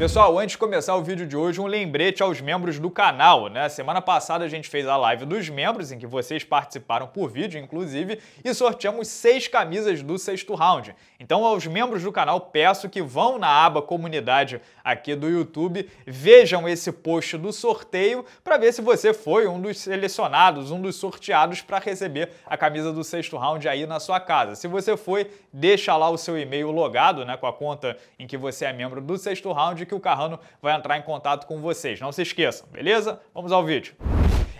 Pessoal, antes de começar o vídeo de hoje, um lembrete aos membros do canal, né? Semana passada a gente fez a live dos membros, em que vocês participaram por vídeo, inclusive, e sorteamos seis camisas do sexto round. Então, aos membros do canal, peço que vão na aba comunidade aqui do YouTube, vejam esse post do sorteio para ver se você foi um dos selecionados, um dos sorteados para receber a camisa do sexto round aí na sua casa. Se você foi, deixa lá o seu e-mail logado, né, com a conta em que você é membro do sexto round que o Carrano vai entrar em contato com vocês. Não se esqueçam, beleza? Vamos ao vídeo.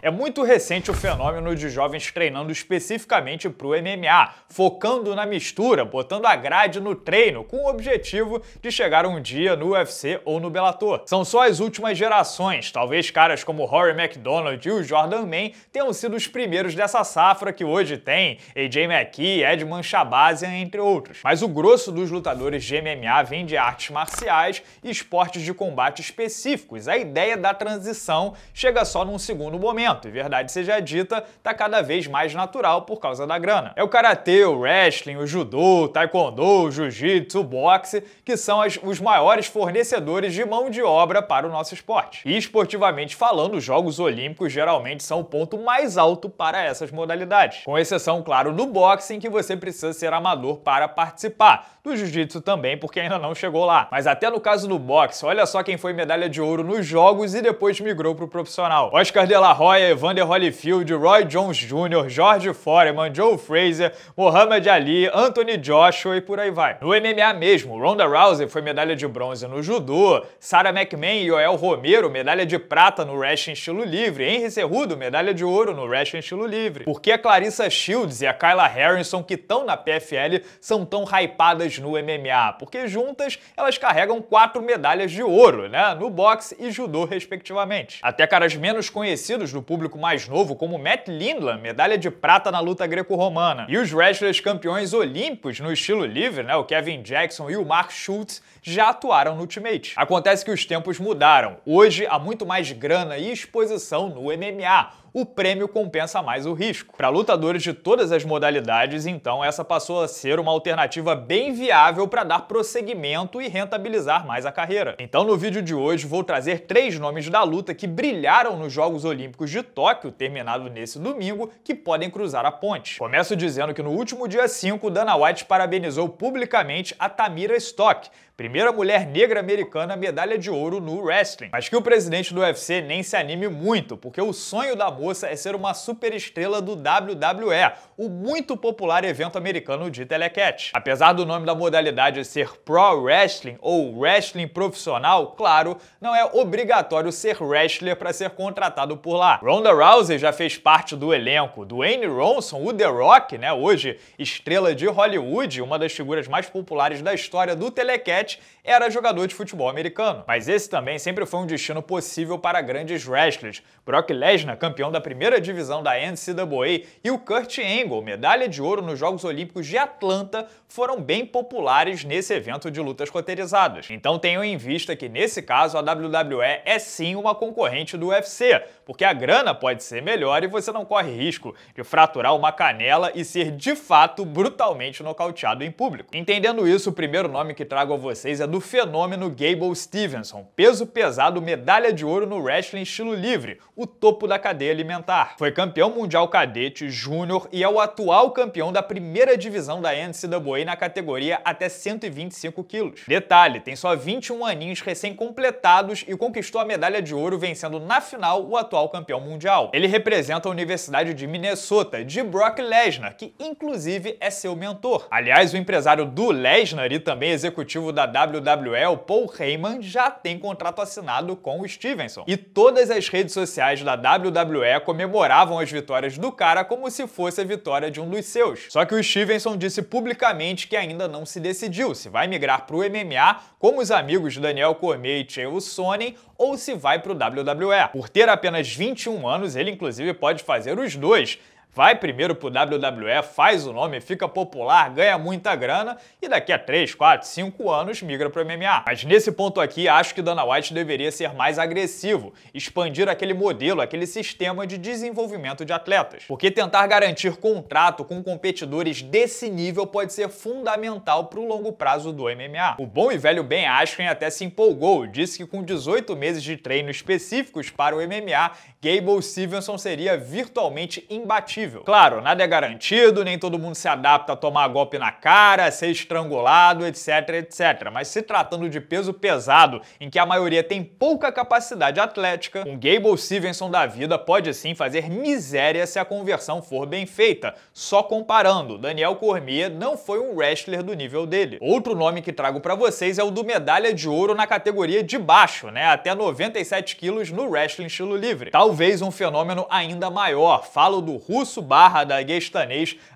É muito recente o fenômeno de jovens treinando especificamente para o MMA, focando na mistura, botando a grade no treino, com o objetivo de chegar um dia no UFC ou no Bellator. São só as últimas gerações, talvez caras como Rory McDonald e o Jordan Mann tenham sido os primeiros dessa safra que hoje tem AJ McKee, Edmund Shabazian, entre outros. Mas o grosso dos lutadores de MMA vem de artes marciais e esportes de combate específicos. A ideia da transição chega só num segundo momento e verdade seja dita, tá cada vez mais natural por causa da grana. É o karatê, o wrestling, o judô, o taekwondo, o jiu-jitsu, o boxe, que são as, os maiores fornecedores de mão de obra para o nosso esporte. E esportivamente falando, os Jogos Olímpicos geralmente são o ponto mais alto para essas modalidades. Com exceção, claro, do boxe em que você precisa ser amador para participar do jiu-jitsu também, porque ainda não chegou lá. Mas até no caso do boxe, olha só quem foi medalha de ouro nos jogos e depois migrou pro profissional. Oscar De La Hoya, Evander Holyfield, Roy Jones Jr., George Foreman, Joe Frazier, Muhammad Ali, Anthony Joshua e por aí vai. No MMA mesmo, Ronda Rousey foi medalha de bronze no judô, Sarah McMahon e Yoel Romero medalha de prata no wrestling estilo livre, Henry Cerrudo medalha de ouro no wrestling estilo livre. Por que a Clarissa Shields e a Kyla Harrison, que estão na PFL, são tão hypadas no MMA, porque juntas elas carregam quatro medalhas de ouro, né? No boxe e judô, respectivamente. Até caras menos conhecidos do público mais novo, como Matt Lindlan, medalha de prata na luta greco-romana. E os wrestlers campeões olímpicos no estilo livre, né? O Kevin Jackson e o Mark Schultz já atuaram no Ultimate. Acontece que os tempos mudaram. Hoje há muito mais grana e exposição no MMA o prêmio compensa mais o risco. Para lutadores de todas as modalidades, então, essa passou a ser uma alternativa bem viável para dar prosseguimento e rentabilizar mais a carreira. Então, no vídeo de hoje, vou trazer três nomes da luta que brilharam nos Jogos Olímpicos de Tóquio, terminado nesse domingo, que podem cruzar a ponte. Começo dizendo que no último dia 5, Dana White parabenizou publicamente a Tamira Stock, primeira mulher negra americana medalha de ouro no wrestling. Mas que o presidente do UFC nem se anime muito, porque o sonho da é ser uma superestrela do WWE, o muito popular evento americano de telecat. Apesar do nome da modalidade ser Pro Wrestling ou Wrestling Profissional, claro, não é obrigatório ser wrestler para ser contratado por lá. Ronda Rousey já fez parte do elenco, Dwayne Ronson, o The Rock, né, hoje estrela de Hollywood, uma das figuras mais populares da história do telecat, era jogador de futebol americano. Mas esse também sempre foi um destino possível para grandes wrestlers. Brock Lesnar, campeão campeão da primeira divisão da NCAA, e o Kurt Angle, medalha de ouro nos Jogos Olímpicos de Atlanta, foram bem populares nesse evento de lutas roteirizadas. Então tenham em vista que, nesse caso, a WWE é sim uma concorrente do UFC, porque a grana pode ser melhor e você não corre risco de fraturar uma canela e ser de fato brutalmente nocauteado em público. Entendendo isso, o primeiro nome que trago a vocês é do fenômeno Gable Stevenson, peso pesado, medalha de ouro no wrestling estilo livre, o topo da cadeia alimentar. Foi campeão mundial cadete, júnior e é o atual campeão da primeira divisão da NCAA na categoria até 125 quilos. Detalhe, tem só 21 aninhos recém-completados e conquistou a medalha de ouro vencendo na final o atual campeão mundial. Ele representa a Universidade de Minnesota, de Brock Lesnar, que inclusive é seu mentor. Aliás, o empresário do Lesnar e também executivo da WWE, Paul Heyman, já tem contrato assinado com o Stevenson. E todas as redes sociais da WWE comemoravam as vitórias do cara como se fosse a vitória de um dos seus. Só que o Stevenson disse publicamente que ainda não se decidiu se vai migrar para o MMA, como os amigos Daniel Cormier e o Sonnen, ou se vai para o WWE. Por ter apenas 21 anos, ele inclusive pode fazer os dois, Vai primeiro pro WWE, faz o nome, fica popular, ganha muita grana e daqui a 3, 4, 5 anos migra pro MMA. Mas nesse ponto aqui, acho que Dana White deveria ser mais agressivo, expandir aquele modelo, aquele sistema de desenvolvimento de atletas. Porque tentar garantir contrato com competidores desse nível pode ser fundamental pro longo prazo do MMA. O bom e velho Ben Askren até se empolgou, disse que com 18 meses de treino específicos para o MMA, Gable Stevenson seria virtualmente imbatível Claro, nada é garantido, nem todo mundo se adapta a tomar golpe na cara, ser estrangulado, etc, etc. Mas se tratando de peso pesado, em que a maioria tem pouca capacidade atlética, um Gable Stevenson da vida pode sim fazer miséria se a conversão for bem feita. Só comparando, Daniel Cormier não foi um wrestler do nível dele. Outro nome que trago para vocês é o do medalha de ouro na categoria de baixo, né, até 97 quilos no wrestling estilo livre. Talvez um fenômeno ainda maior. Falo do russo da Barra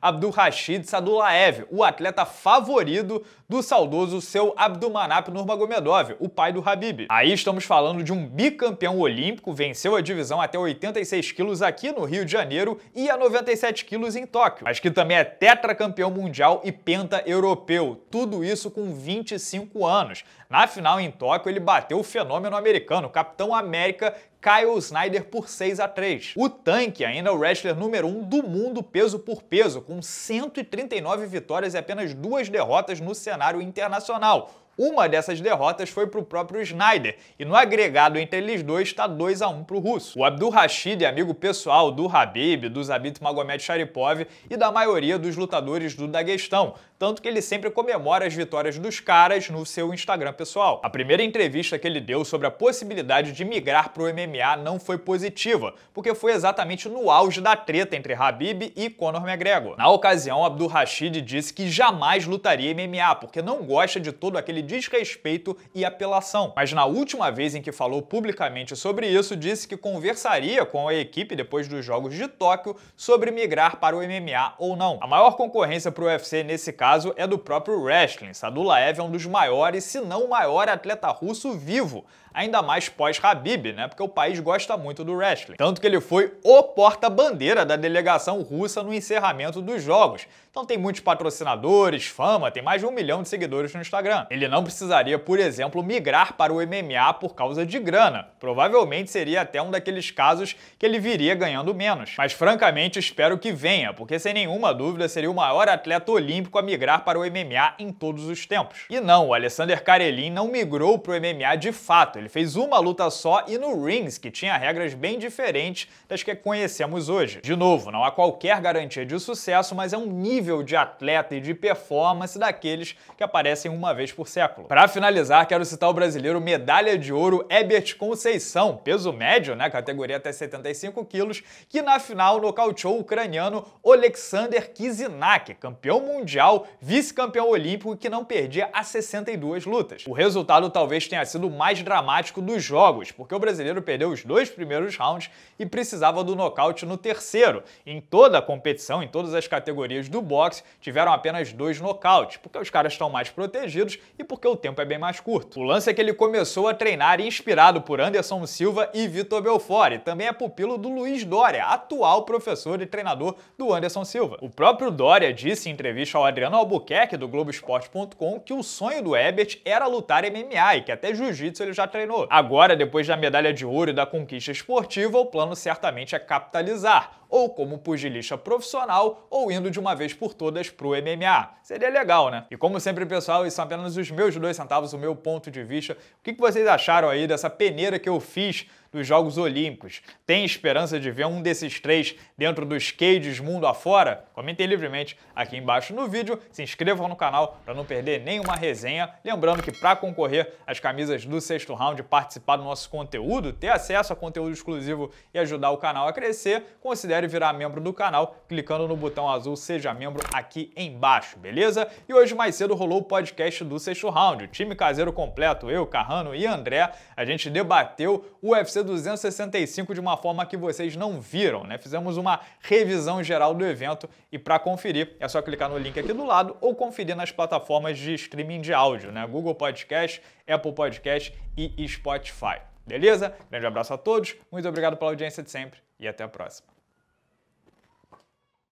Abdul Rashid Sadulaev, o atleta favorito do saudoso seu Abdulmanap Nurmagomedov, o pai do Habib. Aí estamos falando de um bicampeão olímpico, venceu a divisão até 86 quilos aqui no Rio de Janeiro e a 97 quilos em Tóquio, mas que também é tetracampeão mundial e penta europeu, tudo isso com 25 anos. Na final em Tóquio ele bateu o fenômeno americano, Capitão América, Kyle Snyder por 6 a 3. O tanque ainda é o wrestler número 1 um do mundo peso por peso, com 139 vitórias e apenas duas derrotas no cenário internacional uma dessas derrotas foi para o próprio Snyder, e no agregado entre eles dois está 2 a 1 para o russo. O Abdul Rashid é amigo pessoal do Habib, do Zabit Magomed Sharipov e da maioria dos lutadores do Daguestão, tanto que ele sempre comemora as vitórias dos caras no seu Instagram pessoal. A primeira entrevista que ele deu sobre a possibilidade de migrar para o MMA não foi positiva, porque foi exatamente no auge da treta entre Habib e Conor McGregor. Na ocasião, Abdul Rashid disse que jamais lutaria MMA, porque não gosta de todo aquele desrespeito e apelação. Mas na última vez em que falou publicamente sobre isso, disse que conversaria com a equipe depois dos Jogos de Tóquio sobre migrar para o MMA ou não. A maior concorrência para o UFC nesse caso é do próprio wrestling. Sadulaev é um dos maiores, se não o maior atleta russo vivo ainda mais pós-Habib, né? Porque o país gosta muito do wrestling. Tanto que ele foi o porta-bandeira da delegação russa no encerramento dos jogos. Então tem muitos patrocinadores, fama, tem mais de um milhão de seguidores no Instagram. Ele não precisaria, por exemplo, migrar para o MMA por causa de grana. Provavelmente seria até um daqueles casos que ele viria ganhando menos. Mas francamente espero que venha, porque sem nenhuma dúvida seria o maior atleta olímpico a migrar para o MMA em todos os tempos. E não, o Alexander Karelin não migrou para o MMA de fato ele fez uma luta só e no Rings, que tinha regras bem diferentes das que conhecemos hoje. De novo, não há qualquer garantia de sucesso, mas é um nível de atleta e de performance daqueles que aparecem uma vez por século. Para finalizar, quero citar o brasileiro medalha de ouro Ebert Conceição, peso médio, né, categoria até 75 quilos, que na final nocauteou o ucraniano Oleksandr Kizinak, campeão mundial, vice-campeão olímpico que não perdia a 62 lutas. O resultado talvez tenha sido mais dramático dramático dos jogos, porque o brasileiro perdeu os dois primeiros rounds e precisava do nocaute no terceiro. Em toda a competição, em todas as categorias do boxe, tiveram apenas dois nocautes, porque os caras estão mais protegidos e porque o tempo é bem mais curto. O lance é que ele começou a treinar inspirado por Anderson Silva e Vitor Belfort, e também é pupilo do Luiz Dória, atual professor e treinador do Anderson Silva. O próprio Dória disse em entrevista ao Adriano Albuquerque do Globoesporte.com que o sonho do Ebert era lutar MMA e que até jiu-jitsu ele já treinou treinou. Agora, depois da medalha de ouro e da conquista esportiva, o plano certamente é capitalizar ou como pugilista profissional, ou indo de uma vez por todas pro MMA. Seria legal, né? E como sempre, pessoal, isso são é apenas os meus dois centavos, o meu ponto de vista. O que vocês acharam aí dessa peneira que eu fiz dos Jogos Olímpicos. Tem esperança de ver um desses três dentro dos cages mundo afora? Comentem livremente aqui embaixo no vídeo, se inscrevam no canal para não perder nenhuma resenha. Lembrando que para concorrer às camisas do sexto round, participar do nosso conteúdo, ter acesso a conteúdo exclusivo e ajudar o canal a crescer, considere virar membro do canal clicando no botão azul Seja Membro aqui embaixo, beleza? E hoje mais cedo rolou o podcast do sexto round. O time caseiro completo, eu, Carrano e André, a gente debateu o UFC 265 de uma forma que vocês não viram, né? Fizemos uma revisão geral do evento e para conferir é só clicar no link aqui do lado ou conferir nas plataformas de streaming de áudio, né? Google Podcast, Apple Podcast e Spotify. Beleza? Grande abraço a todos, muito obrigado pela audiência de sempre e até a próxima.